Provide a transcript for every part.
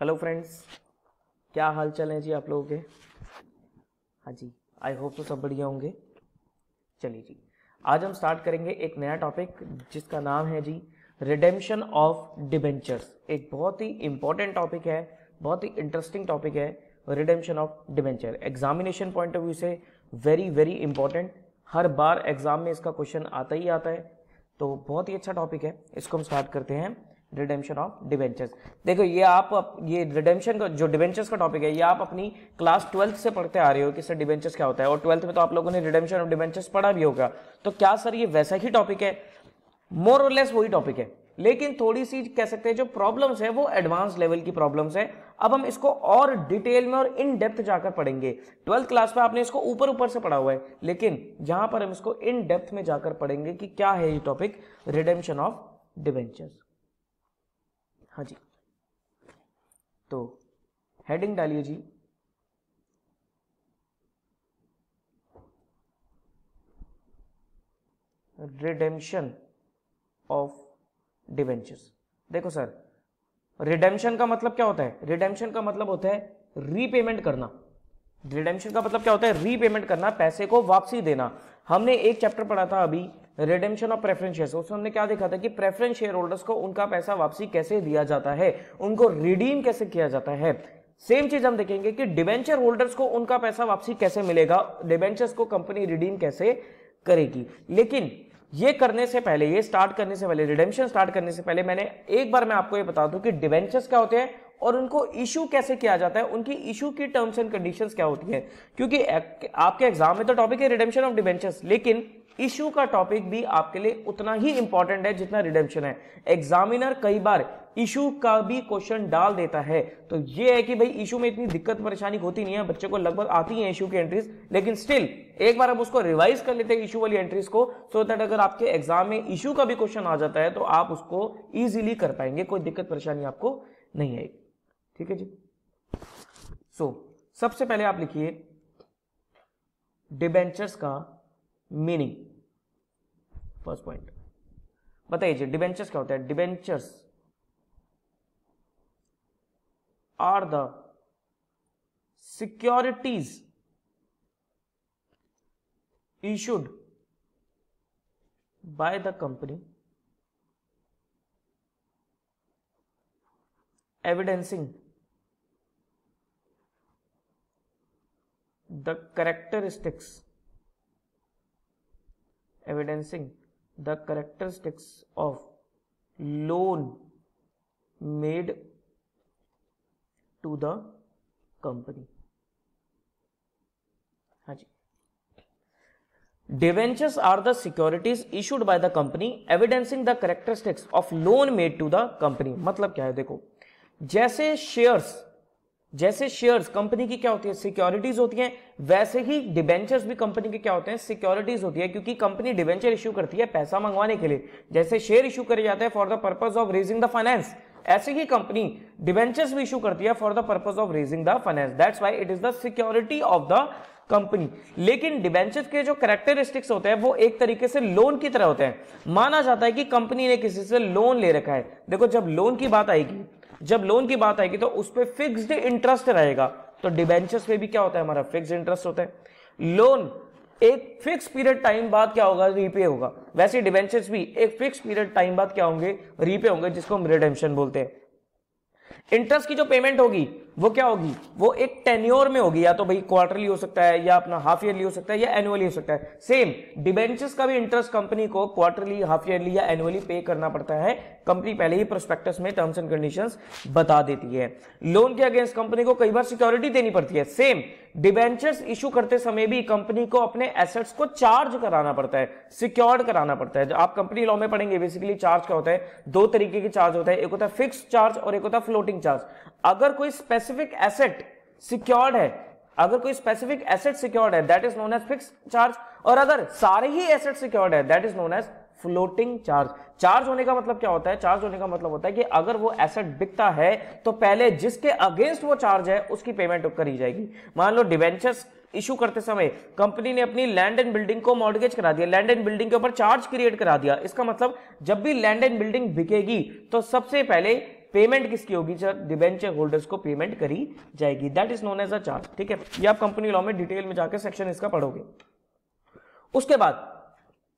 Hello friends क्या हाल चाल है जी आप लोगों के हाँ जी आई होप तो सब बढ़िया होंगे चलिए जी आज हम स्टार्ट करेंगे एक नया टॉपिक जिसका नाम है जी रिडेम्शन ऑफ डिबेंचर्स एक बहुत ही इंपॉर्टेंट टॉपिक है बहुत ही इंटरेस्टिंग टॉपिक है redemption of debenture examination point of view से वेरी वेरी इंपॉर्टेंट हर बार एग्जाम में इसका क्वेश्चन आता ही आता है तो बहुत ही अच्छा टॉपिक है इसको हम स्टार्ट करते हैं रिडेम्पशन ऑफ डिवेंचर्स देखो ये आप, ये रिडेम्पशन का जो डिवेंचर्स का टॉपिक है ये आप अपनी क्लास ट्वेल्थ से पढ़ते आ रहे हो कि सर डिवेंचर्स क्या होता है और ट्वेल्थ में तो आप लोगों ने रिडेम्पशन ऑफ डिवेंचर्स पढ़ा भी होगा तो क्या सर ये वैसा ही टॉपिक है मोर और लेस वही टॉपिक है लेकिन थोड़ी सी कह सकते हैं जो प्रॉब्लम्स है वो एडवांस लेवल की प्रॉब्लम्स है अब हम इसको और डिटेल में और इन डेप्थ जाकर पढ़ेंगे ट्वेल्थ क्लास में आपने इसको ऊपर ऊपर से पढ़ा हुआ है लेकिन यहां पर हम इसको इन डेप्थ में जाकर पढ़ेंगे कि क्या है ये टॉपिक रिडेम्पशन ऑफ डिवेंचर्स हाँ जी तो हेडिंग डालिए जी रिडेम्शन ऑफ डिवेंचर्स देखो सर रिडेम्शन का मतलब क्या होता है रिडेम्शन का मतलब होता है रीपेमेंट करना रिडेम्शन का मतलब क्या होता है रीपेमेंट करना पैसे को वापसी देना हमने एक चैप्टर पढ़ा था अभी रिडेम्शन ऑफ प्रेफरेंस शेयर उसमें हमने क्या देखा था कि प्रेफरेंस शेयर होल्डर्स को उनका पैसा वापसी कैसे दिया जाता है उनको रिडीम कैसे किया जाता है सेम चीज हम देखेंगे कि डिवेंचर होल्डर्स को उनका पैसा वापसी कैसे मिलेगा डिवेंचर्स को कंपनी रिडीम कैसे करेगी लेकिन ये करने से पहले ये स्टार्ट करने से पहले रिडेम्शन स्टार्ट करने से पहले मैंने एक बार मैं आपको ये बता दूं कि डिवेंचर्स क्या होते हैं और उनको इशू कैसे किया जाता है उनकी इशू की टर्म्स एंड कंडीशंस क्या होती है क्योंकि आपके एग्जाम में तो टॉपिक है रिडेम्शन ऑफ डिवेंचर्स लेकिन इशू का टॉपिक भी आपके लिए उतना ही इंपॉर्टेंट है जितना रिडेम्पशन है एग्जामिनर कई बार इशू का भी क्वेश्चन डाल देता है तो ये है कि भाई इशू में इतनी दिक्कत परेशानी होती नहीं है बच्चे को लगभग आती है इशू की एंट्रीज लेकिन स्टिल एक बार आप उसको रिवाइज कर लेते हैं इशू वाली एंट्रीज को सो दैट अगर आपके एग्जाम में इशू का भी क्वेश्चन आ जाता है तो आप उसको ईजिली कर पाएंगे कोई दिक्कत परेशानी आपको नहीं आएगी ठीक है जी सो so, सबसे पहले आप लिखिए डिबेंचर्स का मीनिंग फर्स्ट पॉइंट बताइए डिबेंचर्स क्या होते हैं debentures are the securities issued by the company evidencing the characteristics evidencing the characteristics of loan made to the company जी debentures are the securities issued by the company evidencing the characteristics of loan made to the company मतलब क्या है देखो जैसे shares जैसे shares company की क्या होती है सिक्योरिटीज होती हैं वैसे ही डिबेंचर्स भी कंपनी के क्या होते हैं सिक्योरिटीज होती है क्योंकि कंपनी डिबेंचर इश्यू करती है पैसा मंगवाने के लिए जैसे शेयर इशू करे जाते हैं for the purpose of raising the finance ऐसे ही कंपनी डिबेंचर्स भी इशू करती है for the purpose of raising the finance that's why it is the security of the company लेकिन डिबेंचर के जो करेक्टरिस्टिक्स होते हैं वो एक तरीके से लोन की तरह होते हैं माना जाता है कि कंपनी ने किसी से लोन ले रखा है देखो जब लोन की बात आएगी जब लोन की बात आएगी तो उस पर फिक्स इंटरेस्ट रहेगा तो डिबेंचर्स पे भी क्या होता है हमारा फिक्स इंटरेस्ट होता है लोन एक फिक्स पीरियड टाइम बाद क्या होगा रीपे होगा वैसे डिबेंचर्स भी एक फिक्स पीरियड टाइम बाद क्या होंगे रीपे होंगे जिसको हम रिडेम्शन बोलते हैं इंटरेस्ट की जो पेमेंट होगी वो क्या होगी वो एक टेन्योर में होगी या तो भाई क्वार्टरली हो सकता है या अपना हाफ ईयरली हो सकता है या एनुअली हो सकता है सेम डिबेंचर्स का भी इंटरेस्ट कंपनी को क्वार्टरली हाफ ईयरली या एनुअली पे करना पड़ता है कंपनी पहले ही प्रोस्पेक्टस में टर्म्स एंड कंडीशंस बता देती है लोन के अगेंस्ट कंपनी को कई बार सिक्योरिटी देनी पड़ती है सेम डिवेंचर्स इशू करते समय भी कंपनी को अपने एसेट्स को चार्ज कराना पड़ता है सिक्योर्ड कराना पड़ता है आप कंपनी लॉ में पढ़ेंगे बेसिकली चार्ज क्या होता है दो तरीके के चार्ज होता है एक होता है फिक्स चार्ज और एक होता है फ्लोटिंग चार्ज अगर कोई स्पेसिफिक एसेट सिक्योर्ड है अगर कोई स्पेसिफिक एसेट सिक्योर्ड है that is known as fix charge और अगर सारे ही एसेट सिक्योर्ड है that is known as floating charge charge होने का मतलब क्या होता है चार्ज होने का मतलब होता है कि अगर वो एसेट बिकता है तो पहले जिसके अगेंस्ट वो चार्ज है उसकी पेमेंट करी जाएगी मान लो डिवेंचर्स इशू करते समय कंपनी ने अपनी लैंड एंड बिल्डिंग को मॉडगेज करा दिया लैंड एंड बिल्डिंग के ऊपर चार्ज क्रिएट करा दिया इसका मतलब जब भी लैंड एंड बिल्डिंग बिकेगी तो सबसे पहले पेमेंट किसकी होगी सर डिबेंचर होल्डर्स को पेमेंट करी जाएगी that is known as a charge ठीक है ये आप कंपनी लॉ में डिटेल में जाकर सेक्शन इसका पढ़ोगे उसके बाद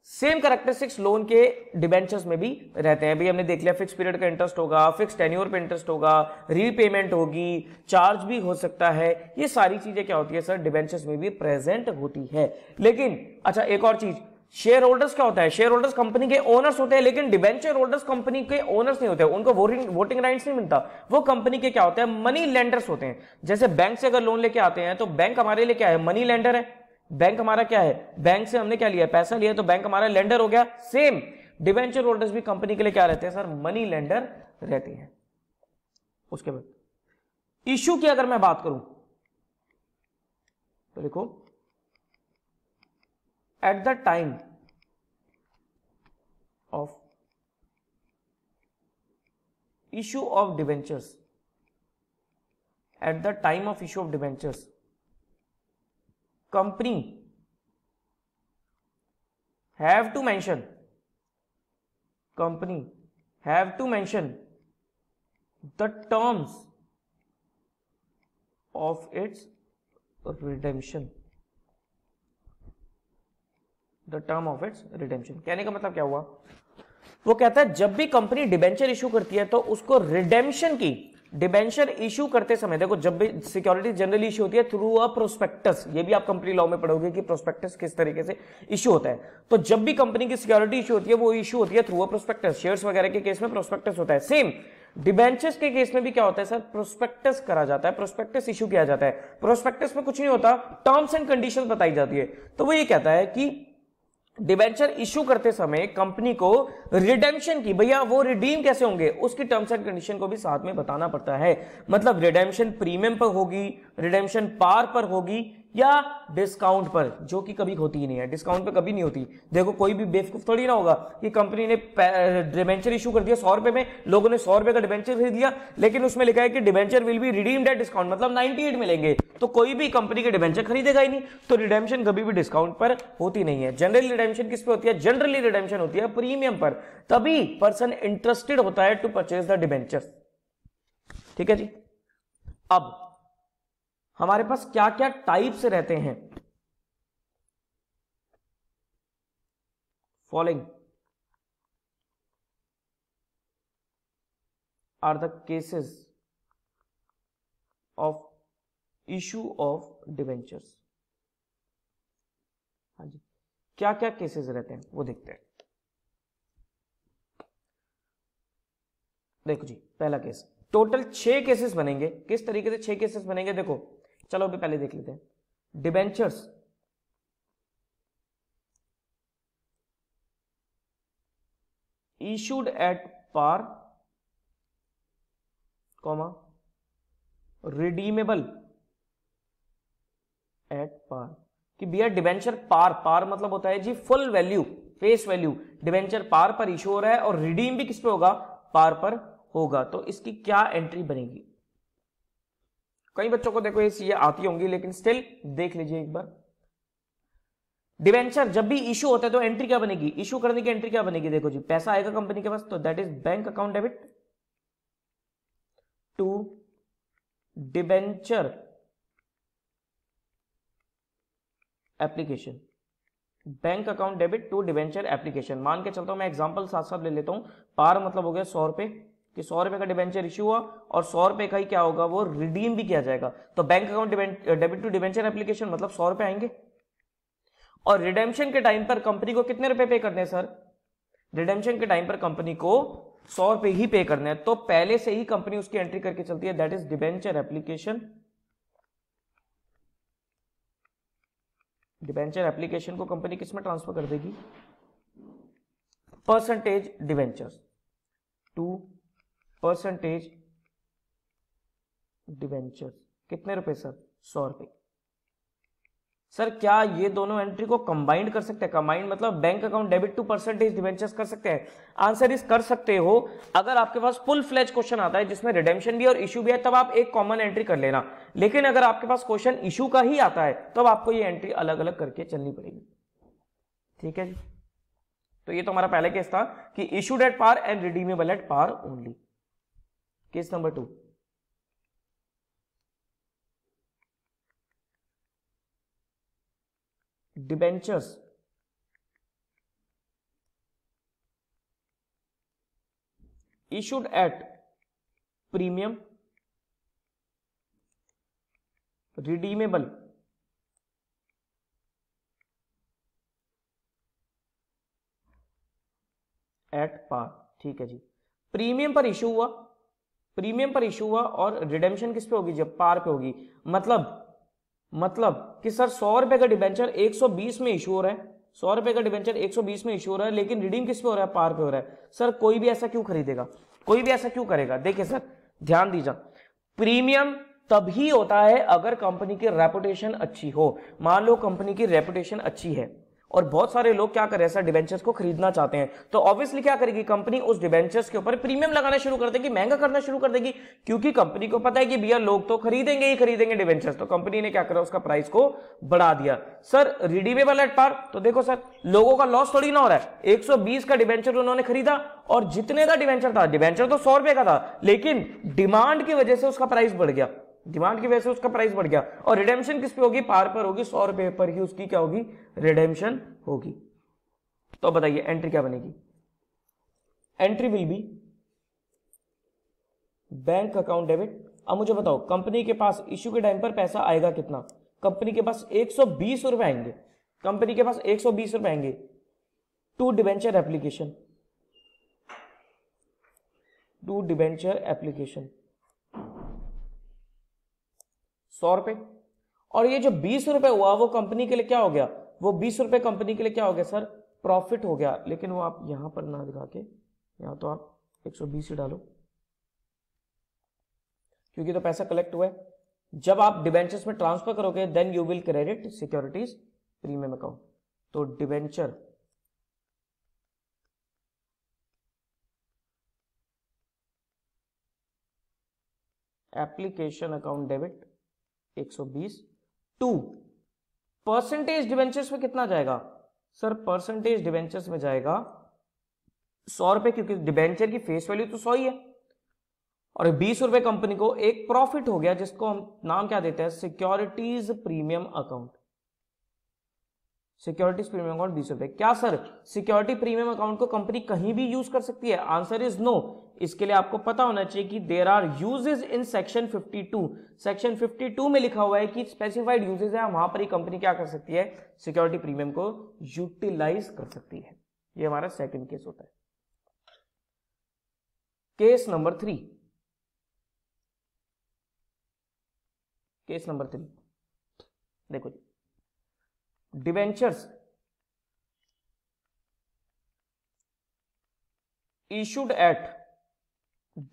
सेम करेक्टरिस्टिक्स लोन के डिबेंचर्स में भी रहते हैं भाई हमने देख लिया फिक्स पीरियड का इंटरेस्ट होगा फिक्स टेन्यूर पे इंटरेस्ट होगा रीपेमेंट होगी चार्ज भी हो सकता है ये सारी चीजें क्या होती है सर डिबेंचर्स में भी प्रेजेंट होती है लेकिन अच्छा एक और चीज शेयर होल्डर्स क्या होता है शेयर होल्डर्स कंपनी के ओनर्स होते हैं लेकिन डिबेंचर होल्डर्स कंपनी के ओनर्स नहीं होते उनको वोटिंग वोटिंग राइट्स नहीं मिलता वो कंपनी के क्या होते हैं मनी लेंडर्स होते हैं जैसे बैंक से अगर लोन लेके आते हैं तो बैंक हमारे लिए क्या है मनी लेंडर है बैंक हमारा क्या है बैंक से हमने क्या लिया पैसा लिया तो बैंक हमारा लेंडर हो गया सेम डिवेंचर होल्डर्स भी कंपनी के लिए क्या रहते हैं सर मनी लेंडर रहते हैं उसके बाद इश्यू की अगर मैं बात करूं तो देखो at the time of issue of debentures at the time of issue of debentures company have to mention company have to mention the terms of its redemption the term of its redemption कहने का मतलब क्या हुआ वो कहता है जब भी कंपनी डिबेंचर इश्यू करती है तो उसको रिडेम्शन की डिबेंचर इशू करते समय देखो जब भी सिक्योरिटी जनरल इश्यू होती है थ्रू अ प्रोस्पेक्टस ये भी आप कंपनी लॉ में पढ़ोगे कि प्रोस्पेक्टस किस तरीके से इश्यू होता है तो जब भी कंपनी की सिक्योरिटी इश्यू होती है वो इशू होती है थ्रू अ प्रोस्पेक्टस शेयर्स वगैरह के केस में प्रोस्पेक्टस होता है सेम डिबेंचर्स के केस में भी क्या होता है सर प्रोस्पेक्टस करा जाता है प्रोस्पेक्टस इशू किया जाता है प्रोस्पेक्टस में कुछ नहीं होता टर्म्स एंड कंडीशन बताई जाती है तो वो ये कहता है कि डिबेंचर इश्यू करते समय कंपनी को रिडेम्पशन की भैया वो रिडीम कैसे होंगे उसकी टर्म्स एंड कंडीशन को भी साथ में बताना पड़ता है मतलब रिडेम्पशन प्रीमियम पर होगी रिडेम्पशन पार पर होगी या डिस्काउंट पर जो कि कभी होती ही नहीं है डिस्काउंट पर कभी नहीं होती देखो कोई भी बेवकूफ थोड़ी ना होगा कि कंपनी ने डिवेंचर इशू कर दिया सौ रुपए में लोगों ने सौ रुपए का डिवेंचर खरीद लिया लेकिन उसमें लिखा है कि debenture will be redeemed at discount मतलब 98 मिलेंगे तो कोई भी कंपनी के डिवेंचर खरीदेगा ही नहीं तो रिडेम्शन कभी भी डिस्काउंट पर होती नहीं है जनरली रिडेम्शन किस पर होती है जनरली रिडेम्शन होती है प्रीमियम पर तभी पर्सन इंटरेस्टेड होता है टू परचेज द डिवेंचर ठीक है जी अब हमारे पास क्या क्या टाइप्स रहते हैं following are the cases of issue of debentures हाँ जी क्या क्या केसेस रहते हैं वो देखते हैं देखो जी पहला केस टोटल छह केसेस बनेंगे किस तरीके से छह केसेस बनेंगे देखो चलो अभी पहले देख लेते हैं debentures issued at par comma redeemable at par कि भैया डिबेंचर पार पार मतलब होता है जी full value face value debenture par पर इशू हो रहा है और रिडीम भी किस पे होगा पार पर होगा तो इसकी क्या एंट्री बनेगी कई बच्चों को देखो ये चीजें आती होंगी लेकिन स्टिल देख लीजिए एक बार डिवेंचर जब भी इशू होता है तो एंट्री क्या बनेगी इशू करने की एंट्री क्या बनेगी देखो जी पैसा आएगा कंपनी के पास तो दैट is bank account debit to debenture application bank account debit to debenture application मान के चलता हूं मैं एग्जांपल साथ साथ ले लेता हूं पार मतलब हो गया सौ रुपए कि सौ रुपए का डिबेंचर इश्यू हुआ और सौ रुपए का ही क्या होगा वो रिडीम भी किया जाएगा तो bank account debit to debenture application मतलब सौ रुपए आएंगे और रिडेम्पशन के टाइम पर कंपनी को कितने रुपए पे करने सर रिडेम्पशन के टाइम पर कंपनी को सौ रुपए ही पे करने हैं तो पहले से ही कंपनी उसकी एंट्री करके चलती है that is debenture application debenture application को कंपनी किसमें ट्रांसफर कर देगी परसेंटेज डिवेंचर्स परसेंटेज डिवेंचर कितने रुपए सर सौ रुपए सर क्या ये दोनों एंट्री को कंबाइंड कर सकते हैं कंबाइंड मतलब bank account debit to percentage debentures कर सकते हैं आंसर इस कर सकते हो अगर आपके पास फुल फ्लेज क्वेश्चन आता है जिसमें रिडेम्शन भी और इशू भी है तब आप एक कॉमन एंट्री कर लेना लेकिन अगर आपके पास क्वेश्चन इशू का ही आता है तब आपको ये एंट्री अलग अलग करके चलनी पड़ेगी ठीक है जी तो ये तो हमारा पहले केस था कि issue at par and redeemable at par only case number two debentures issued at premium redeemable at par ठीक है जी प्रीमियम पर इशू हुआ प्रीमियम पर इशू हुआ और रिडेम्पशन किस पे होगी जब पार पे होगी मतलब मतलब कि सर सौ रुपए का डिबेंचर 120 में इशू हो रहा है सौ रुपए का डिबेंचर 120 में इशू हो रहा है लेकिन रिडीम किस पे हो रहा है पार पे हो रहा है सर कोई भी ऐसा क्यों खरीदेगा कोई भी ऐसा क्यों करेगा देखिए सर ध्यान दीजिए प्रीमियम तभी होता है अगर कंपनी की रेपुटेशन अच्छी हो मान लो कंपनी की रेपुटेशन अच्छी है और बहुत सारे लोग क्या कर रहे हैं सर डिबेंचर्स को खरीदना चाहते हैं तो ऑब्वियसली क्या करेगी कंपनी उस डिवेंचर्स के ऊपर प्रीमियम लगाना शुरू कर देगी महंगा करना शुरू कर देगी क्योंकि कंपनी को पता है कि भैया लोग तो खरीदेंगे ही खरीदेंगे डिवेंचर्स तो कंपनी ने क्या करा उसका प्राइस को बढ़ा दिया सर रिडीवेबल एट पार तो देखो सर लोगों का लॉस थोड़ी ना हो रहा है एक का डिवेंचर उन्होंने खरीदा और जितने का डिवेंचर था डिवेंचर तो सौ रुपए का था लेकिन डिमांड की वजह से उसका प्राइस बढ़ गया डिमांड की वजह से उसका प्राइस बढ़ गया और रिडेम्शन किस पे होगी पार पर होगी सौ रुपए पर ही उसकी क्या होगी रिडेम्शन होगी तो बताइए एंट्री क्या बनेगी entry will be bank account debit अब मुझे बताओ कंपनी के पास इश्यू के टाइम पर पैसा आएगा कितना कंपनी के पास एक सौ रुपए आएंगे कंपनी के पास एक सौ रुपए आएंगे to debenture application to debenture application सौ रुपए और ये जो बीस रुपए हुआ वो कंपनी के लिए क्या हो गया वो बीस रुपए कंपनी के लिए क्या हो गया सर प्रॉफिट हो गया लेकिन वो आप यहां पर ना दिखा के यहां तो आप एक बीस ही डालो क्योंकि तो पैसा कलेक्ट हुआ है जब आप डिबेंचर्स में ट्रांसफर करोगे then you will credit securities premium account तो डिबेंचर एप्लीकेशन अकाउंट डेबिट सौ बीस टू परसेंटेज डिवेंचर्स में कितना जाएगा सर परसेंटेज डिवेंचर्स में जाएगा सौ रुपए क्योंकि डिवेंचर की फेस वैल्यू तो सौ ही है और बीस रुपए कंपनी को एक प्रॉफिट हो गया जिसको हम नाम क्या देते हैं securities premium account securities premium account बीस रुपए क्या सर सिक्योरिटी प्रीमियम अकाउंट को कंपनी कहीं भी यूज कर सकती है आंसर इज नो इसके लिए आपको पता होना चाहिए कि there are usages in section 52 section 52 में लिखा हुआ है कि स्पेसिफाइड यूजेज है वहां पर ही कंपनी क्या कर सकती है सिक्योरिटी प्रीमियम को यूटिलाइज कर सकती है ये हमारा सेकंड केस होता है case number three case number three देखो जी debentures issued at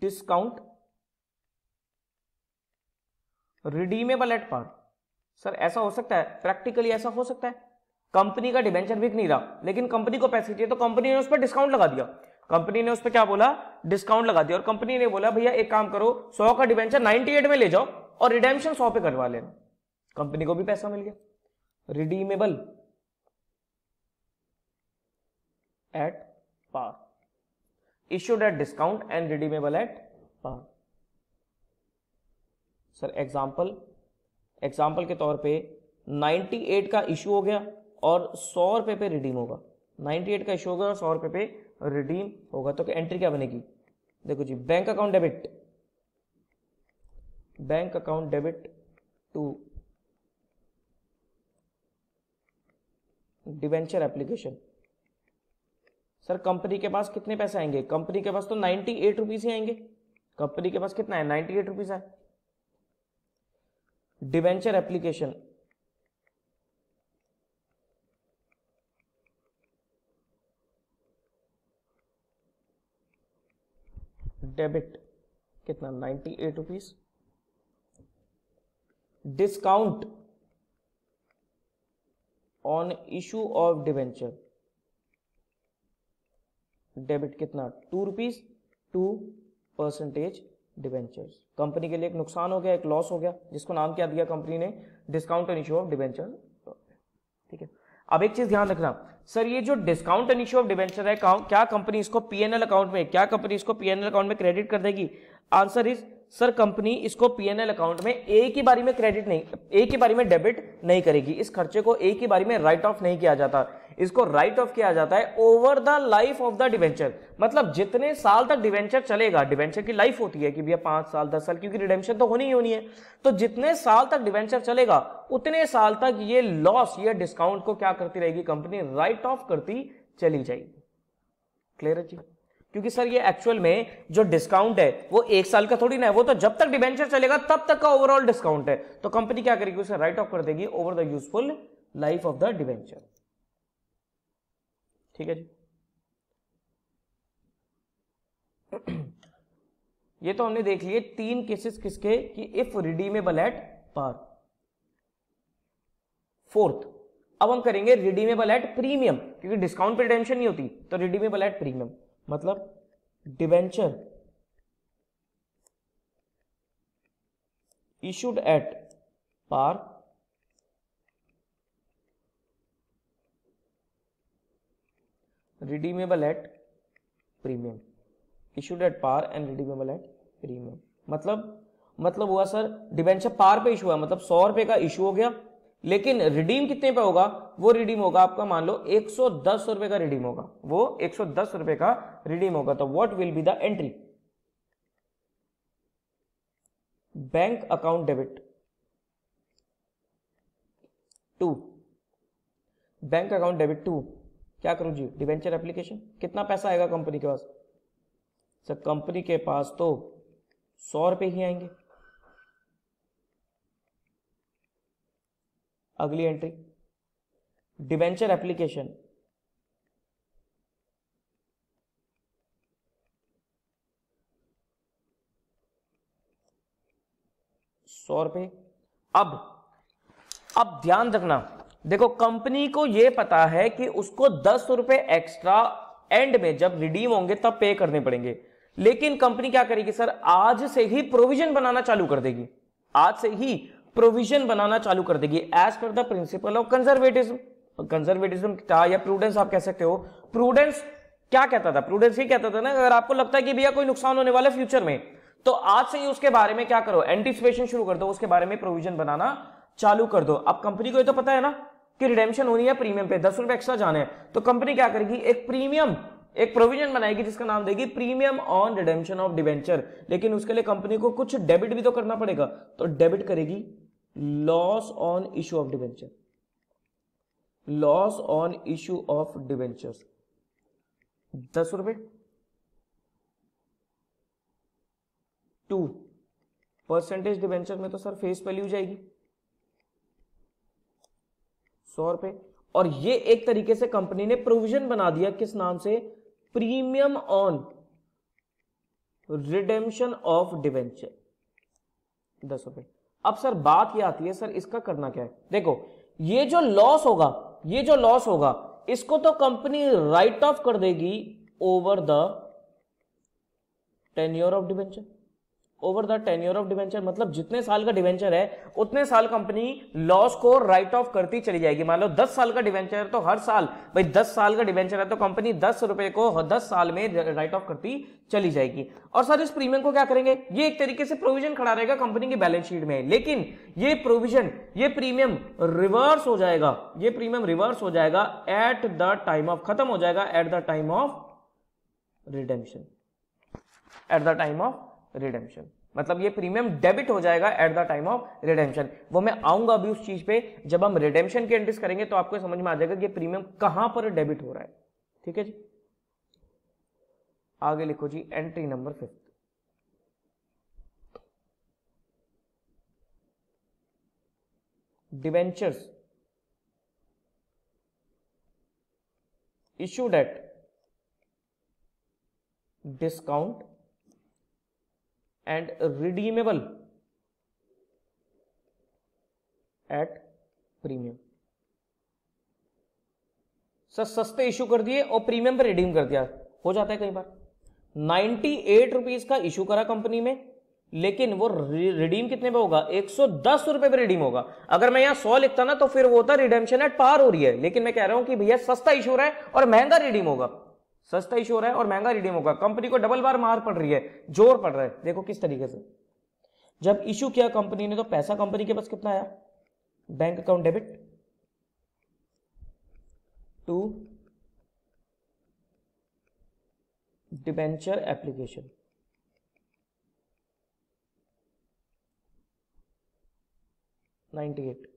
discount redeemable at par sir ऐसा हो सकता है प्रैक्टिकली ऐसा हो सकता है कंपनी का डिबेंचर बिक नहीं रहा लेकिन कंपनी को पैसे चाहिए तो कंपनी ने उस पर डिस्काउंट लगा दिया कंपनी ने उस पर क्या बोला डिस्काउंट लगा दिया और कंपनी ने बोला भैया एक काम करो सौ का डिबेंचर नाइनटी एट में ले जाओ और रिडेमशन सौ पे करवा लेना कंपनी को भी पैसा मिल गया redeemable at par issued at discount and redeemable at par sir example example के तौर पे 98 का इशू हो गया और सौ रुपये पे रिडीम होगा 98 का इशू होगा और सौ रुपये पे रिडीम होगा तो एंट्री क्या बनेगी देखो जी bank account debit bank account debit to debenture application sir company के पास कितने पैसे आएंगे कंपनी के पास तो नाइनटी एट रुपीज ही आएंगे कंपनी के पास कितना है नाइन्टी एट रुपीज है डिवेंचर एप्लीकेशन डेबिट कितना ninety eight rupees discount on issue of debenture debit कितना two rupees to percentage debenture company के लिए एक नुकसान हो गया एक लॉस हो गया जिसको नाम क्या दिया कंपनी ने discount on issue of debenture ठीक है अब एक चीज ध्यान रखना सर ये जो discount on issue of debenture है क्या कंपनी इसको पीएनएल अकाउंट में क्या कंपनी इसको पीएनएल अकाउंट में क्रेडिट कर देगी आंसर इज सर कंपनी इसको पीएनएल अकाउंट में एक ही बारी में क्रेडिट नहीं एक ही बारी में डेबिट नहीं करेगी इस खर्चे को एक ही बारी में राइट ऑफ नहीं किया जाता इसको राइट ऑफ किया जाता है over the life of the debenture मतलब जितने साल तक डिवेंचर चलेगा डिवेंचर की लाइफ होती है कि भैया पांच साल दस साल क्योंकि रिडेम्शन तो होनी ही होनी है तो जितने साल तक डिवेंचर चलेगा उतने साल तक ये लॉस ये डिस्काउंट को क्या करती रहेगी कंपनी राइट ऑफ करती चली जाएगी क्लियर है जी क्योंकि सर ये एक्चुअल में जो डिस्काउंट है वो एक साल का थोड़ी ना है वो तो जब तक डिवेंचर चलेगा तब तक का ओवरऑल डिस्काउंट है तो कंपनी क्या करेगी उसे राइट ऑफ कर देगी over the useful life of the debenture ठीक है जी ये तो हमने देख लिए तीन केसेस किसके कि if redeemable at par fourth अब हम करेंगे रिडीमेबल एट प्रीमियम क्योंकि डिस्काउंट पे रिडेम्पशन नहीं होती तो रिडीमेबल एट प्रीमियम मतलब debenture issued at par redeemable at premium issued at par and redeemable at premium मतलब मतलब हुआ सर डिबेंचर पार पे इशू हुआ मतलब सौ रुपए का इशू हो गया लेकिन रिडीम कितने पे होगा वो रिडीम होगा आपका मान लो एक सौ रुपए का रिडीम होगा वो एक सौ रुपए का रिडीम होगा तो what will be the entry bank account debit to bank account debit to क्या करूं जी डिवेंचर एप्लीकेशन कितना पैसा आएगा कंपनी के पास सर कंपनी के पास तो सौ रुपये ही आएंगे अगली एंट्री डिवेंचर एप्लीकेशन सौ रुपये अब अब ध्यान रखना देखो कंपनी को यह पता है कि उसको दस रुपए एक्स्ट्रा एंड में जब रिडीम होंगे तब पे करने पड़ेंगे लेकिन कंपनी क्या करेगी सर आज से ही प्रोविजन बनाना चालू कर देगी आज से ही प्रोविजन बनाना चालू कर देगी as per the principle of conservatism conservatism था या प्रूडेंस आप कह सकते हो प्रूडेंस क्या कहता था प्रूडेंस ही कहता था ना अगर आपको लगता है कि भैया कोई नुकसान होने वाला फ्यूचर में तो आज से ही उसके बारे में क्या करो एंटीसिपेशन शुरू कर दो उसके बारे में प्रोविजन बनाना चालू कर दो अब कंपनी को ये तो पता है ना कि रिडेम्पशन होनी है प्रीमियम पे दस रुपए एक्स्ट्रा जाने हैं तो कंपनी क्या करेगी एक प्रीमियम एक प्रोविजन बनाएगी जिसका नाम देगी premium on redemption of debenture लेकिन उसके लिए कंपनी को कुछ डेबिट भी तो करना पड़ेगा तो डेबिट करेगी loss on issue of debenture loss on issue of debenture दस रुपए टू परसेंटेज डिवेंचर में तो सर फेस वैल्यू जाएगी सौ रुपए और ये एक तरीके से कंपनी ने प्रोविजन बना दिया किस नाम से premium on redemption of debenture दस रुपए अब सर बात ये आती है सर इसका करना क्या है देखो ये जो लॉस होगा ये जो लॉस होगा इसको तो कंपनी राइट ऑफ कर देगी over the tenure of debenture over the tenure of debenture मतलब जितने साल का डिवेंचर है उतने साल कंपनी लॉस को राइट ऑफ करती चली जाएगी मान लो दस साल का डिवेंचर है तो हर साल भाई दस साल का डिवेंचर है तो कंपनी दस रुपए को दस साल में राइट ऑफ करती चली जाएगी और सर इस प्रीमियम को क्या करेंगे ये एक तरीके से प्रोविजन खड़ा रहेगा कंपनी की बैलेंस शीट में लेकिन ये प्रोविजन ये प्रीमियम रिवर्स हो जाएगा ये प्रीमियम रिवर्स हो जाएगा एट द टाइम ऑफ खत्म हो जाएगा at the time of redemption at the time of redemption मतलब ये प्रीमियम डेबिट हो जाएगा at the time of redemption वो मैं आऊंगा अभी उस चीज पे जब हम रिडेम्पशन की एंट्रीज करेंगे तो आपको समझ में आ जाएगा कि प्रीमियम कहां पर डेबिट हो रहा है ठीक है जी आगे लिखो जी entry number fifth debentures issued at discount and redeemable at premium sir सस्ते इशू कर दिए और प्रीमियम पर रिडीम कर दिया हो जाता है कई बार नाइनटी एट रुपीज का इशू करा कंपनी में लेकिन वो रिडीम कितने पे होगा एक सौ दस रुपए पर रिडीम होगा अगर मैं यहां सौ लिखता ना तो फिर वो होता रिडेमशन एट पार हो रही है लेकिन मैं कह रहा हूं कि भैया सस्ता इशू रहा है और महंगा रिडीम होगा सस्ता इशू हो रहा है और महंगा रिडीम होगा कंपनी को डबल बार मार पड़ रही है जोर पड़ रहा है देखो किस तरीके से जब इशू किया कंपनी ने तो पैसा कंपनी के पास कितना आया bank account debit to debenture application ninety eight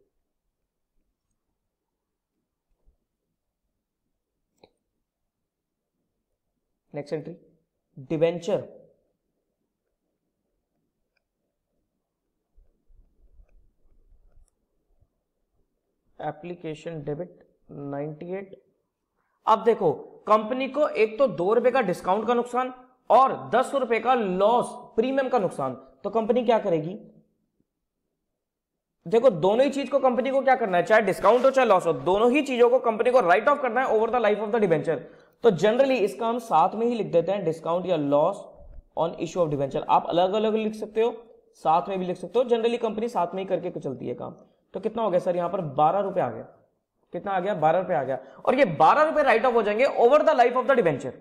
next entry debenture application debit 98 अब देखो कंपनी को एक तो दो रुपए का डिस्काउंट का नुकसान और दस रुपए का लॉस प्रीमियम का नुकसान तो कंपनी क्या करेगी देखो दोनों ही चीज को कंपनी को क्या करना है चाहे डिस्काउंट हो चाहे लॉस हो दोनों ही चीजों को कंपनी को राइट ऑफ करना है over the life of the debenture तो जनरली इसका हम साथ में ही लिख देते हैं डिस्काउंट या loss on issue of debenture आप अलग अलग लिख सकते हो साथ में भी लिख सकते हो जनरली कंपनी साथ में ही करके चलती है काम तो कितना हो गया सर यहां पर बारह रुपए आ गया कितना आ गया बारह रुपए आ गया और ये बारह रुपए राइट ऑफ हो जाएंगे over the life of the debenture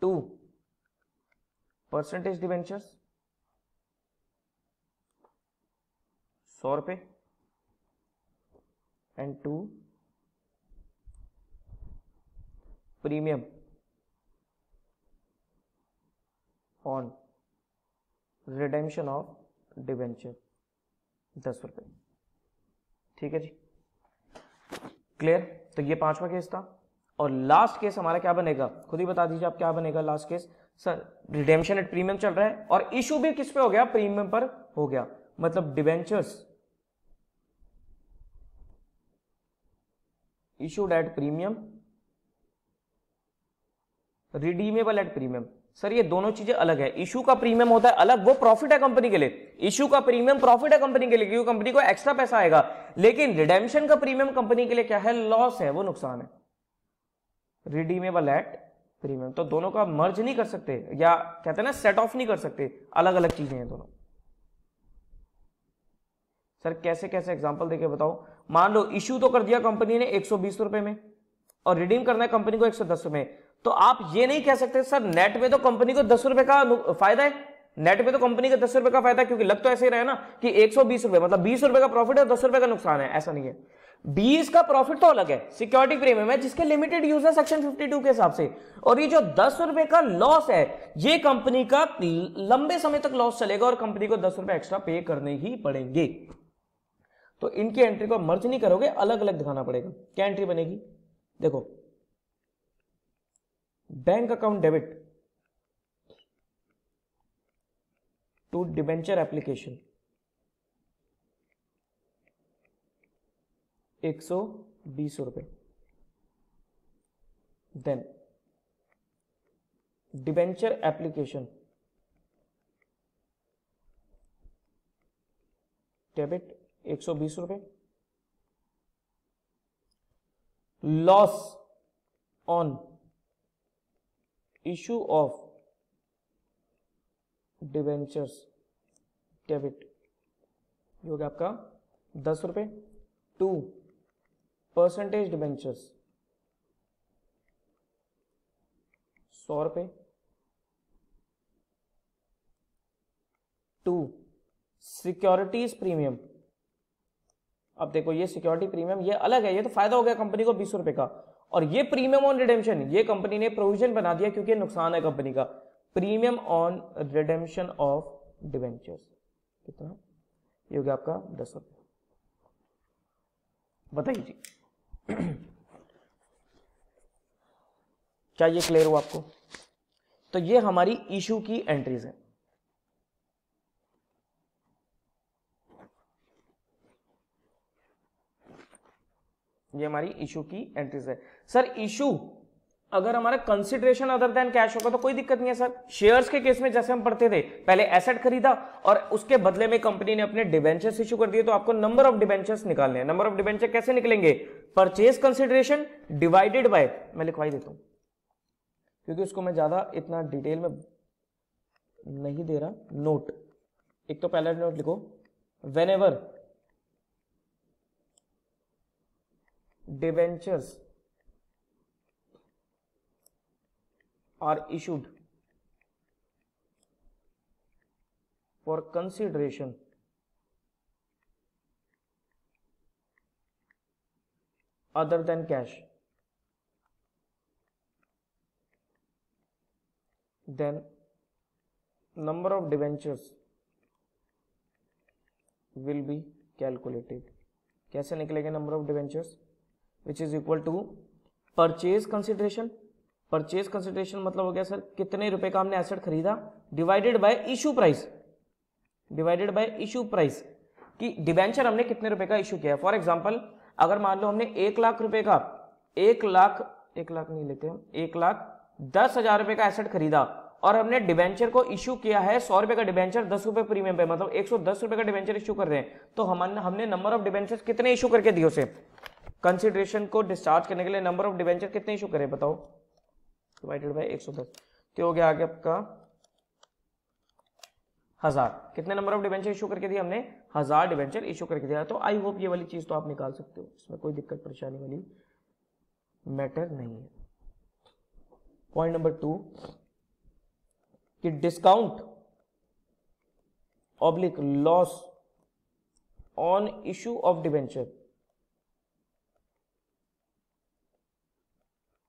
to percentage debenture सौ रुपए and to premium on redemption of debenture दस रुपए ठीक है जी क्लियर तो ये पांचवा केस था और लास्ट केस हमारा क्या बनेगा खुद ही बता दीजिए आप क्या बनेगा last case sir redemption at premium चल रहा है और इशू भी किस पे हो गया प्रीमियम पर हो गया मतलब debentures issued at premium redeemable at premium sir ये दोनों चीजें अलग है इशू का प्रीमियम होता है अलग वो प्रॉफिट है कंपनी के लिए इशू का प्रीमियम प्रॉफिट है कंपनी के लिए क्योंकि कंपनी को एक्स्ट्रा पैसा आएगा लेकिन रिडेम्शन का प्रीमियम कंपनी के लिए क्या है लॉस है वो नुकसान है रिडीमेबल एट प्रीमियम तो दोनों का मर्ज नहीं कर सकते या कहते हैं ना सेट ऑफ नहीं कर सकते अलग अलग चीजें हैं दोनों सर कैसे कैसे एग्जाम्पल देके बताओ मान लो इशू तो कर दिया कंपनी ने एक रुपए में और रिडीम करना है कंपनी को एक सौ में तो आप ये नहीं कह सकते सर नेट में तो कंपनी तो को दस रुपए का फायदा है नेट में तो कंपनी का दस रुपए का फायदा क्योंकि लग तो ऐसे ही रहे ना कि एक सौ बीस रुपए मतलब बीस रुपए का प्रॉफिट है दस रुपए का नुकसान है ऐसा नहीं है बीस का प्रॉफिट तो अलग है सिक्योरिटी प्रीमियम है जिसके लिमिटेड यूज है सेक्शन 52 के हिसाब से और ये जो दस रुपए का लॉस है ये कंपनी का लंबे समय तक लॉस चलेगा और कंपनी को दस रुपए एक्स्ट्रा पे करने ही पड़ेंगे तो इनकी एंट्री को मर्ज नहीं करोगे अलग अलग दिखाना पड़ेगा क्या एंट्री बनेगी देखो bank account debit to debenture application एक सौ बीस रुपए देन डिबेंचर एप्लीकेशन डेबिट एक सौ बीस रुपए loss on issue of debentures debit ये हो गया आपका दस रुपए टू परसेंटेज डिवेंचर्स सौ रुपए टू सिक्योरिटीज प्रीमियम अब देखो ये सिक्योरिटी प्रीमियम ये अलग है ये तो फायदा हो गया कंपनी को बीस रुपए का और ये प्रीमियम ऑन रिडेम्पशन ये कंपनी ने प्रोविजन बना दिया क्योंकि नुकसान है कंपनी का premium on redemption of debenture कितना ये हो गया आपका दस रुपये बताइए जी क्या ये क्लियर हो आपको तो ये हमारी इशू की एंट्रीज है ये हमारी इशू की एंट्रीज है सर इशू अगर हमारा कंसिडरेशन अदर देन कैश होगा तो कोई दिक्कत नहीं है सर शेयर्स के केस में जैसे हम पढ़ते थे पहले एसेट खरीदा और उसके बदले में कंपनी ने अपने डिबेंचर्स इशू कर दिए तो आपको नंबर ऑफ डिबेंचर्स निकालने हैं नंबर ऑफ डिवेंचर कैसे निकलेंगे परचेज कंसिडरेशन डिवाइडेड बाय मैं लिखवाई देता हूं क्योंकि उसको मैं ज्यादा इतना डिटेल में नहीं दे रहा नोट एक तो पहला नोट लिखो whenever debentures are issued for consideration other than cash then number of debentures will be calculated कैसे निकलेगा number of debentures which is equal to purchase consideration purchase consideration मतलब हो गया सर कितने रुपए का हमने एसेट खरीदा divided by issue price divided by issue price कि डिबेंचर हमने कितने रुपए का इशू किया फॉर एग्जाम्पल अगर मान लो हमने एक लाख रुपए का एक लाख एक लाख नहीं लेते हम एक लाख दस हजार रुपए का एसेट खरीदा और हमने डिबेंचर को इशू किया है सौ रुपए का डिबेंचर दस रुपए प्रीमियम पे मतलब एक सौ दस रुपए का डिबेंचर इशू कर रहे हैं तो हम हमने नंबर ऑफ डिबेंचर कितने इशू करके दिए उसे कंसिडरेशन को डिस्चार्ज करने के लिए नंबर ऑफ डिवेंचर कितने इशू करें बताओ डिवाइडेड बाई एक सौ दस तो हो गया आगे आपका हजार कितने नंबर ऑफ डिवेंचर इशू करके दिया हमने हजार डिवेंचर इशू करके दिया तो आई होप ये वाली चीज तो आप निकाल सकते हो इसमें कोई दिक्कत परेशानी वाली मैटर नहीं है पॉइंट नंबर टू कि discount oblique loss on issue of debenture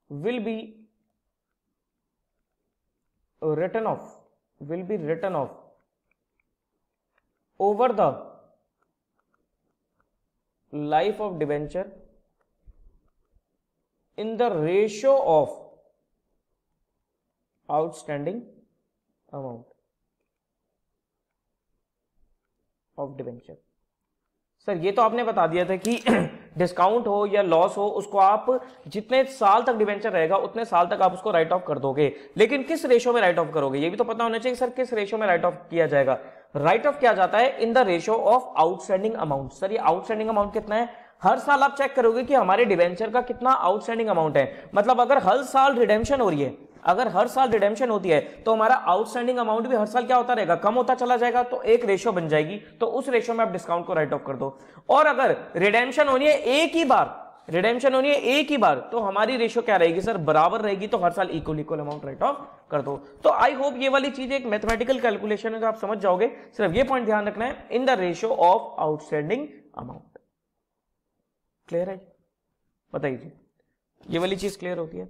will be written off will be written off over the life of debenture in the ratio of outstanding amount of debenture sir ye to aapne bata diya tha ki discount हो या loss हो उसको आप जितने साल तक debenture रहेगा उतने साल तक आप उसको राइट ऑफ कर दोगे लेकिन किस रेशो में राइट ऑफ करोगे ये भी तो पता होना चाहिए सर किस रेशो में राइट ऑफ किया जाएगा राइट ऑफ किया जाता है in the ratio of outstanding amount sir ये आउटस्टैंडिंग अमाउंट कितना है हर साल आप चेक करोगे कि हमारे डिवेंचर का कितना आउटस्टैंडिंग अमाउंट है मतलब अगर हर साल रिडेम्शन हो रही है अगर हर साल रिडेम्शन होती है तो हमारा आउटस्टैंडिंग अमाउंट भी हर साल क्या होता रहेगा कम होता चला जाएगा तो एक रेशो बन जाएगी तो उस रेशो में आप डिस्काउंट को राइट ऑफ कर दो और अगर रिडेम्शन होनी है एक ही बार रिडेम्शन होनी है एक ही बार तो हमारी रेशो क्या रहेगी सर बराबर रहेगी तो हर साल equal equal amount write off कर दो तो आई होप ये वाली चीज एक मैथमेटिकल कैलकुलेशन है जो आप समझ जाओगे सिर्फ ये पॉइंट ध्यान रखना है in the ratio of outstanding amount clear है बताइए ये वाली चीज क्लियर होती है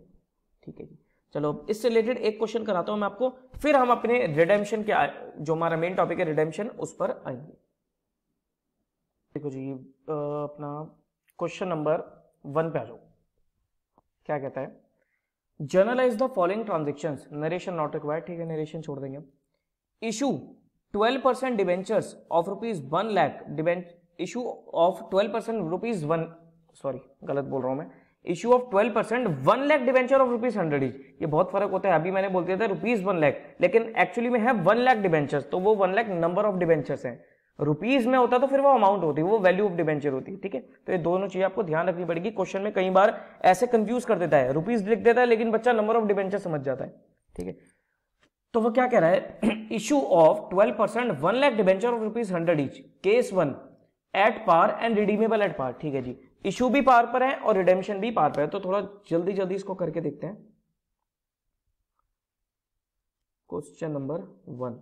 ठीक है जी चलो इससे रिलेटेड एक क्वेश्चन कराता हूं मैं आपको फिर हम अपने रिडेम्शन के जो हमारा मेन टॉपिक है रिडेम्शन उस पर आएंगे देखो जी अपना क्वेश्चन नंबर वन पे आ जाओ क्या कहता है journalize the following transaction narration not require ठीक है नरेशन छोड़ देंगे issue 12% percent debentures of rupees one lakh debenture issue of 12% percent rupees one sorry गलत बोल रहा हूं मैं issue of twelve percent one lakh debenture of rupees hundred is ये बहुत फर्क होता है अभी मैंने बोल दिया था रुपीज वन लैख लेकिन एक्चुअली में है वन लैख डिवेंचर तो वो one lakh number of debentures है रुपीज में होता तो फिर वो अमाउंट होती है वो वैल्यू ऑफ डिवेंचर होती है ठीक है तो ये दोनों चीज आपको ध्यान रखनी पड़ेगी क्वेश्चन में कई बार ऐसे कंफ्यूज कर देता है रुपीज लिख देता है लेकिन बच्चा नंबर ऑफ डिवेंचर समझ जाता है ठीक है तो वो क्या कह रहा है issue of twelve percent one lakh debenture of rupees hundred each case one at par and redeemable at par ठीक है जी इशू भी पार पर है और रिडेम्शन भी पार पर है तो थोड़ा जल्दी जल्दी इसको करके देखते हैं question number one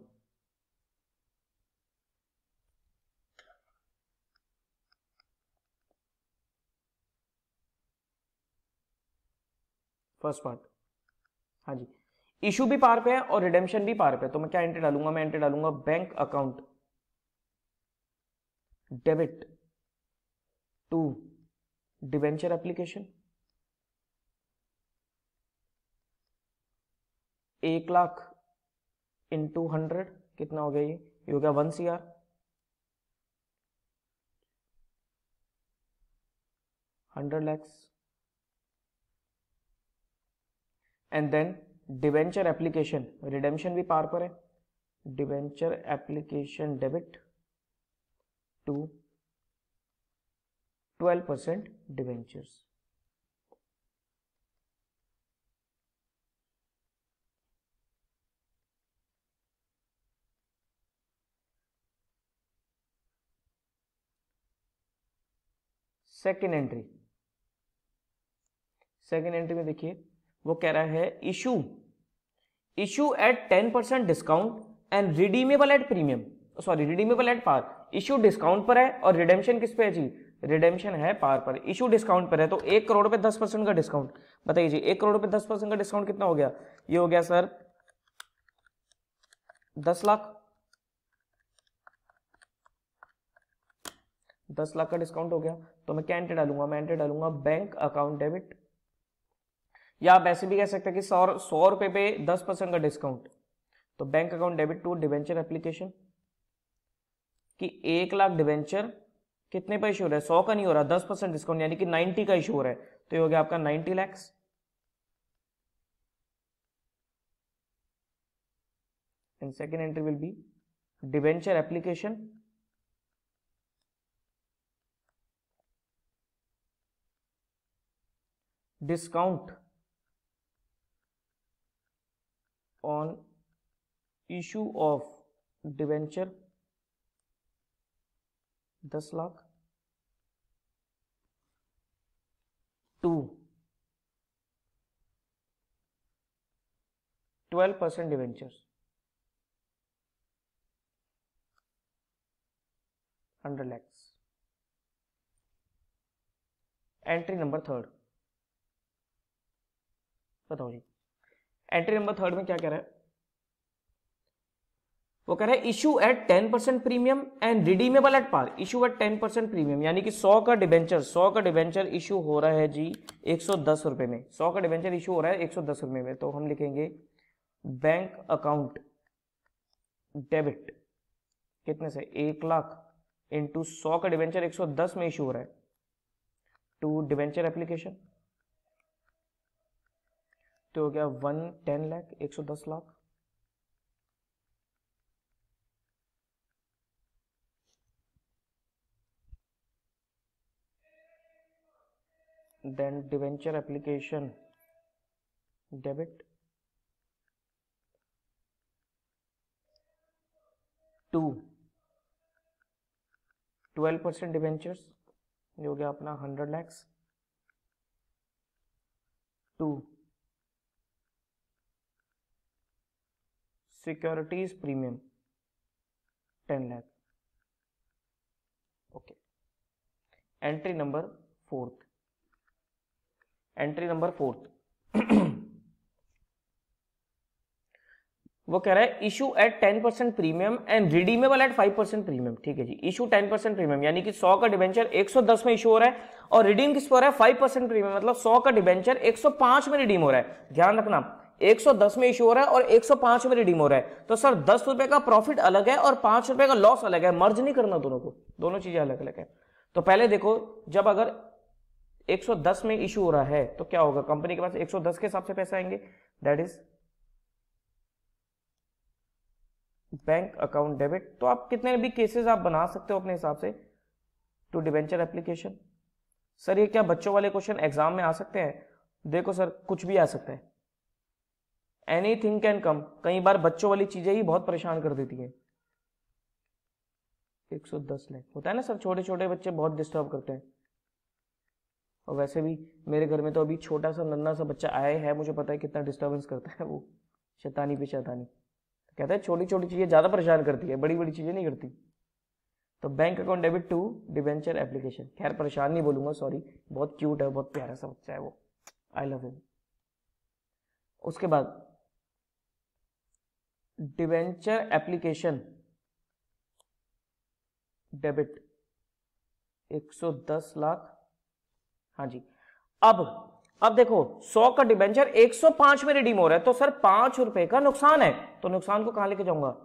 first part हाँ जी इशू भी पार पे है और रिडेम्शन भी पार पे है तो मैं क्या एंट्री डालूंगा मैं एंट्री डालूंगा bank account debit to debenture application एक लाख इंटू हंड्रेड कितना हो गया ये हो गया one C R hundred lakhs and then debenture application redemption भी पार पर है debenture application debit to 12 percent debentures second entry second entry में देखिए वो कह रहा है issue issue at ten percent discount and redeemable at premium sorry redeemable at par issue discount पर है और रिडेम्शन किस पे है जी रिडेम्शन है पार पर इशू डिस्काउंट पर है तो एक करोड़ पे दस परसेंट का डिस्काउंट बताइए जी एक करोड़ पे दस परसेंट का डिस्काउंट कितना हो गया ये हो गया सर दस लाख दस लाख का डिस्काउंट हो गया तो मैं क्या एंट्री डालूंगा मैं एंट्री डालूंगा बैंक अकाउंट डेबिट या आप ऐसे भी कह सकते हैं कि सौ सौ रुपए पे दस परसेंट का डिस्काउंट तो bank account debit to debenture application कि एक लाख डिवेंचर कितने का इश्योर है सौ का नहीं हो रहा दस परसेंट डिस्काउंट यानी कि नाइनटी का इशू हो रहा है तो ये हो गया आपका ninety lakhs and second entry will be debenture application discount on issue of debenture दस lakh to twelve percent debentures hundred lakhs entry number third बताओ जी एंट्री नंबर थर्ड में क्या कह रहा है वो कह रहा है issue at ten percent premium and redeemable at par issue at ten percent premium यानी कि सौ का डिबेंचर सौ का डिबेंचर इशू हो रहा है जी एक सौ दस रुपए में सौ का डिबेंचर इशू हो रहा है एक सौ दस रुपए में तो हम लिखेंगे बैंक अकाउंट डेबिट कितने से एक लाख इंटू सौ का डिबेंचर एक सौ दस में इशू हो रहा है टू डिबेंचर एप्लीकेशन तो हो गया वन टेन लाख एक सौ दस lakh then debenture application debit to twelve percent debentures जो हो गया अपना hundred lakhs to securities premium ten lakh okay entry number fourth entry number fourth वो कह रहा है issue at ten percent premium and redeemable at five percent premium ठीक है जी इशू टेन परसेंट प्रीमियम यानी कि सौ का डिबेंचर एक सौ दस में इशू हो रहा है और रिडीम किस पर है फाइव परसेंट प्रीमियम मतलब सौ का डिबेंचर एक सौ पांच में रिडीम हो रहा है ध्यान रखना 110 में इशू हो रहा है और 105 में रिडीम हो रहा है तो सर दस रुपए का प्रॉफिट अलग है और पांच रुपए का लॉस अलग है मर्ज नहीं करना दोनों को दोनों चीजें अलग अलग है तो पहले देखो जब अगर 110 में इशू हो रहा है तो क्या होगा कंपनी के पास 110 के हिसाब से पैसे आएंगे that is bank account debit तो आप कितने भी केसेस आप बना सकते हो अपने हिसाब से टू डिवेंचर एप्लीकेशन सर ये क्या बच्चों वाले क्वेश्चन एग्जाम में आ सकते हैं देखो सर कुछ भी आ सकता है एनी थिंग कैन कम कई बार बच्चों वाली चीजें ही बहुत परेशान कर देती है 110 लाख होता है ना सर छोटे छोटे बच्चे बहुत डिस्टर्ब करते हैं और वैसे भी मेरे घर में तो अभी छोटा सा नन्ना सा बच्चा आया है मुझे पता है कितना डिस्टर्बेंस करता है वो शैतानी पे शैतानी कहता है छोटी छोटी चीज़ें ज़्यादा परेशान करती है बड़ी बड़ी चीज़ें नहीं करती तो bank account debit to debenture application खैर परेशान नहीं बोलूंगा सॉरी बहुत क्यूट है बहुत प्यारा सा बच्चा है वो आई लव हिम उसके बाद डिवेंचर एप्लीकेशन डेबिट 110 लाख हाँ जी अब अब देखो 100 का डिबेंचर 105 में रिडीम हो रहा है तो सर पांच रुपए का नुकसान है तो नुकसान को कहां लेके जाऊंगा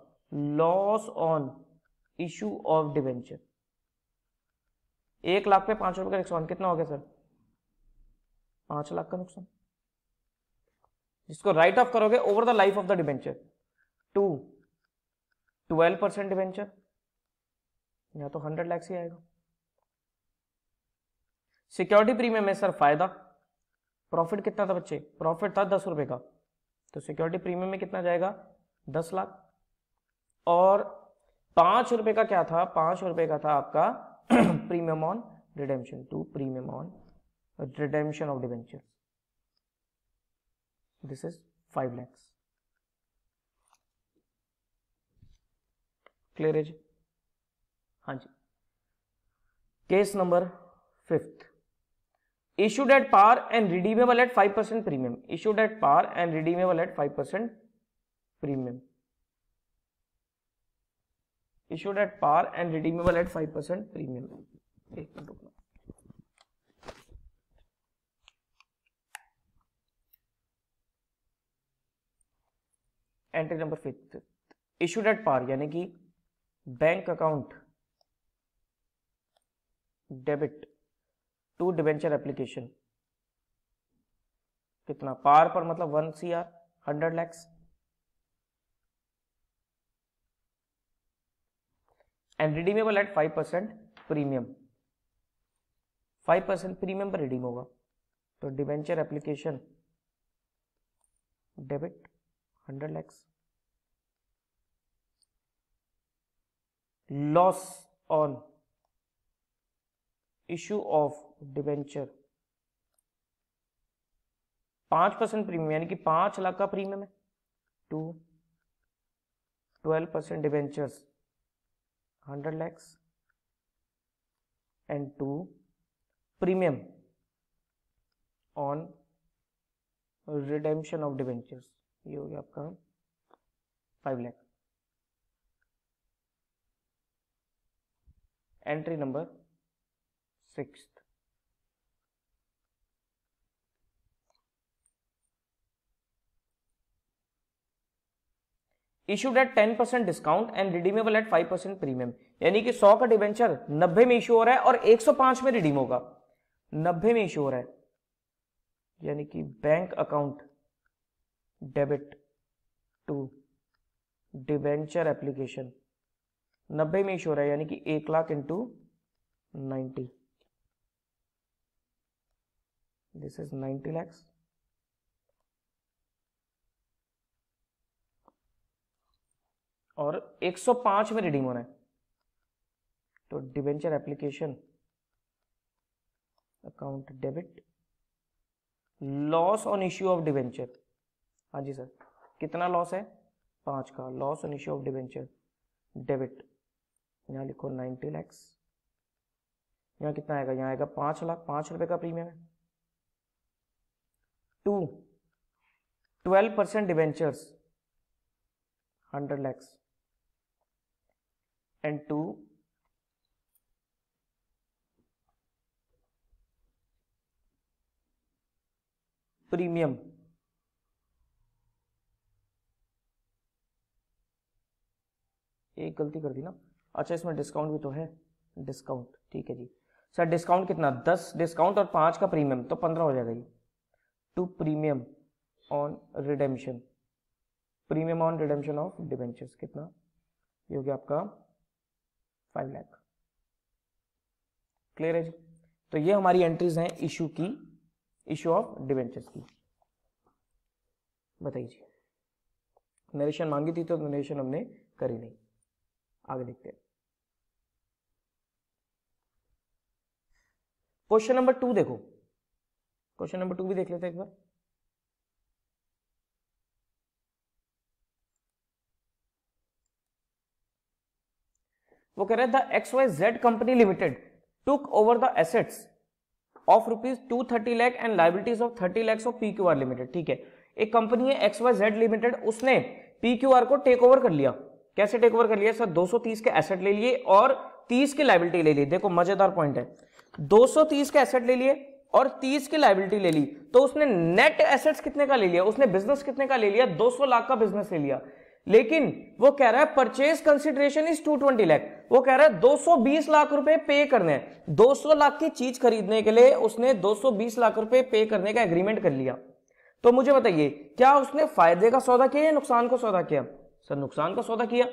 loss on issue of debenture एक लाख पे पांच रुपए का नुकसान कितना हो गया सर पांच लाख का नुकसान जिसको राइट ऑफ करोगे over the life of the debenture to twelve percent debenture या तो हंड्रेड लैक्स ही आएगा सिक्योरिटी प्रीमियम में सर फायदा प्रॉफिट कितना था बच्चे प्रॉफिट था दस रुपए का तो सिक्योरिटी प्रीमियम में कितना जाएगा दस लाख और पांच रुपए का क्या था पांच रुपए का था आपका premium on redemption to premium on redemption of debenture this is five lakhs clear है जी हाँ जी case number fifth issued at par and redeemable at 5% premium issued at par and redeemable at 5% premium issued at par and redeemable at 5% premium एक minute रुकना entry number fifth issue at par यानी कि bank account debit to debenture application कितना par पर मतलब one C R hundred lakhs and redeemable at five percent premium five percent premium पर redeem होगा तो debenture application debit hundred lakhs loss on issue of debenture पांच परसेंट प्रीमियम यानी कि पांच लाख का प्रीमियम है to twelve percent debentures hundred lakhs and to premium on redemption of debentures ये हो गया आपका five lakh entry number six issued at ten percent discount and redeemable at five percent premium यानी कि सौ का डिवेंचर नब्बे में इशू हो रहा है और एक सौ पांच में रिडीम होगा नब्बे में इशू हो रहा है यानी कि bank account debit to debenture application नब्बे में इशू हो रहा है यानी कि एक lakh into ninety this is ninety lakhs और 105 में रिडीम होना है तो debenture application account debit loss on issue of debenture हाँ जी सर कितना लॉस है पांच का loss on issue of debenture debit यहां लिखो 90 लैक्स यहाँ कितना आएगा यहाँ आएगा पांच लाख पांच रुपए का प्रीमियम है to twelve percent debentures hundred lakhs and 2 premium एक गलती कर दी ना अच्छा इसमें डिस्काउंट भी तो है डिस्काउंट ठीक है जी सर अच्छा, डिस्काउंट कितना दस डिस्काउंट और पांच का प्रीमियम तो पंद्रह हो जाएगा जी to premium on redemption premium on redemption of debentures कितना ये हो गया आपका फाइव लैख क्लियर है जी तो ये हमारी एंट्रीज हैं इशू की इशू ऑफ डिवेंचर्स की बताइए जी नरेशन मांगी थी तो नरेशन हमने करी नहीं आगे देखते हैं क्वेश्चन नंबर टू देखो क्वेश्चन नंबर टू भी देख लेते हैं एक बार वो कह रहे the X Y Z company limited took over the assets of rupees two thirty lakh and liabilities of thirty lakhs of P Q R limited ठीक है एक कंपनी है एक्स वाई जेड लिमिटेड उसने पी क्यू आर को take over कर लिया कैसे take over कर लिया सर 230 के एसेट ले लिए और 30 की लाइबिलिटी ले ली देखो मजेदार पॉइंट है 230 के एसेट ले लिए और 30 की लाइबिलिटी ले ली तो उसने नेट एसेट्स कितने का ले लिया उसने बिजनेस कितने का ले लिया 200 लाख का बिजनेस ले लिया लेकिन वो कह रहा है परचेज कंसिडरेशन इज 220 लाख वो कह रहा है 220 लाख रुपए पे करने हैं 200 लाख की चीज खरीदने के लिए उसने 220 लाख रुपए पे करने का एग्रीमेंट कर लिया तो मुझे बताइए क्या उसने फायदे का सौदा किया या नुकसान का सौदा किया सर नुकसान का सौदा किया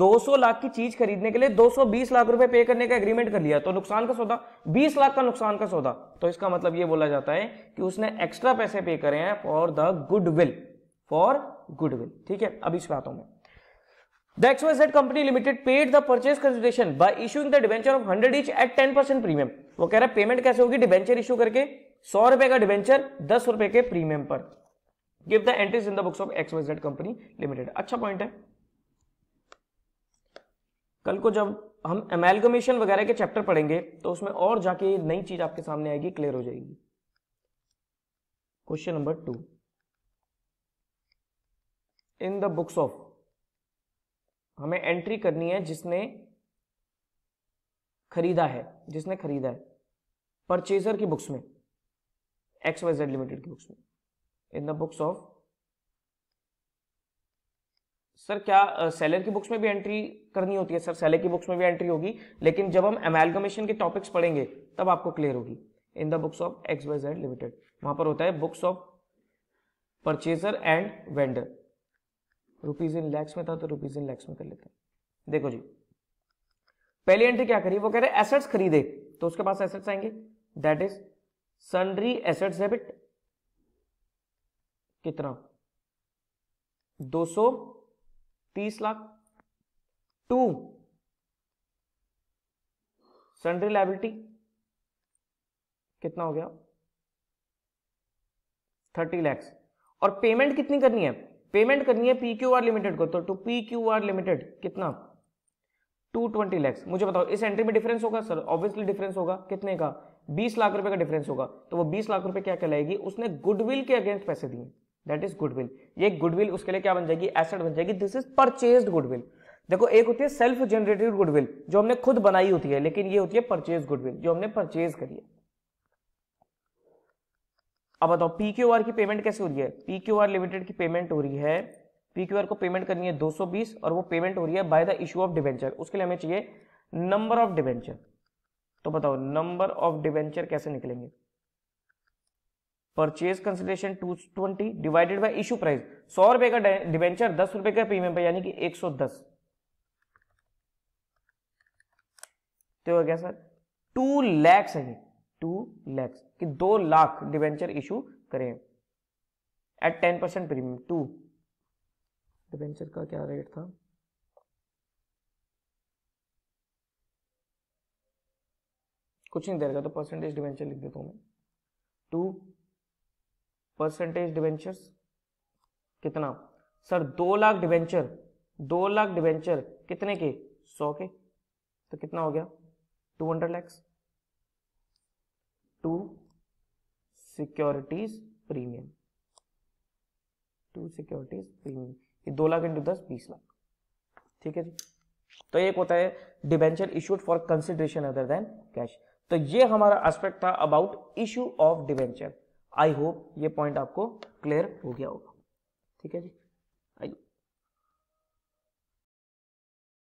200 लाख की चीज खरीदने के लिए 220 लाख रुपए पे करने का एग्रीमेंट कर लिया तो नुकसान का सौदा 20 लाख का नुकसान का सौदा तो इसका मतलब ये बोला जाता है कि उसने एक्स्ट्रा पैसे पे करे हैं for the goodwill for goodwill ठीक है अब इस पे हूं The XYZ company limited paid the purchase consideration by issuing the debenture of 100 each at 10% premium. वो कह रहा है पेमेंट कैसे होगी डिबेंचर इशू करके सौ रुपए का डिबेंचर दस रुपए के प्रीमियम पर give the entries in the books of X Y Z company limited अच्छा पॉइंट है कल को जब हम एमेलगमेशन वगैरह के चैप्टर पढ़ेंगे तो उसमें और जाके नई चीज आपके सामने आएगी क्लियर हो जाएगी question number two in the books of हमें एंट्री करनी है जिसने खरीदा है जिसने खरीदा है परचेजर की बुक्स में एक्स वाई जेड लिमिटेड की बुक्स में in the books of sir क्या सेलर की बुक्स में भी एंट्री करनी होती है सर सेलर की बुक्स में भी एंट्री होगी लेकिन जब हम एमेलगमेशन के टॉपिक्स पढ़ेंगे तब आपको क्लियर होगी in the books of X Y Z limited वहां पर होता है books of purchaser and vendor rupees in lakhs में था तो रुपीज इन लैक्स में कर लेते हैं देखो जी पहली एंट्री क्या करी वो कह रहे एसेट्स खरीदे तो उसके पास एसेट्स आएंगे that is sundry assets debit कितना 230 लाख टू सनरी लाइबिलिटी कितना हो गया 30 लैक्स और पेमेंट कितनी करनी है पेमेंट करनी है पी क्यू आर लिमिटेड को तो to P Q R limited कितना 220 लाख मुझे बताओ इस एंट्री में डिफरेंस होगा सर ऑब्वियसली डिफरेंस होगा कितने का 20 लाख रुपए का डिफरेंस होगा तो वो 20 लाख रुपए क्या कहलाएगी उसने गुडविल के अगेंस्ट पैसे दिए दैट इज गुडविल ये गुडविल उसके लिए क्या बन जाएगी एसेट बन जाएगी दिस इज परचेज गुडविल देखो एक होती है सेल्फ जनरेटेड गुडविल जो हमने खुद बनाई होती है लेकिन ये होती है परचेज गुडविल जो हमने परचेज करी है अब बताओ पी क्यू आर की पेमेंट कैसे हो रही है पी क्यू आर लिमिटेड की पेमेंट हो रही है पी क्यू आर को पेमेंट करनी है 220 और वो पेमेंट हो रही है by the issue of debenture उसके लिए हमें चाहिए नंबर ऑफ डिवेंचर तो बताओ नंबर ऑफ डिवेंचर कैसे निकलेंगे purchase consideration two twenty divided by issue price सौ रुपए का डिवेंचर दस रुपए का प्रीमियम पर यानी कि एक सौ दस तो क्या सर टू लैक्स है टू लैक्स कि दो लाख डिवेंचर इशू करें at ten percent premium to debenture का क्या रेट था कुछ नहीं देगा तो परसेंटेज डिवेंचर लिख देता हूँ मैं टू परसेंटेज डिवेंचर कितना सर दो लाख डिवेंचर दो लाख डिवेंचर कितने के सौ के तो कितना हो गया two hundred lakhs to securities premium to securities premium ये दो लाख इंटू दस बीस लाख ठीक है जी तो एक होता है debenture issued for consideration other than cash तो ये हमारा एस्पेक्ट था about issue of debenture I hope ये पॉइंट आपको क्लियर हो गया होगा ठीक है जी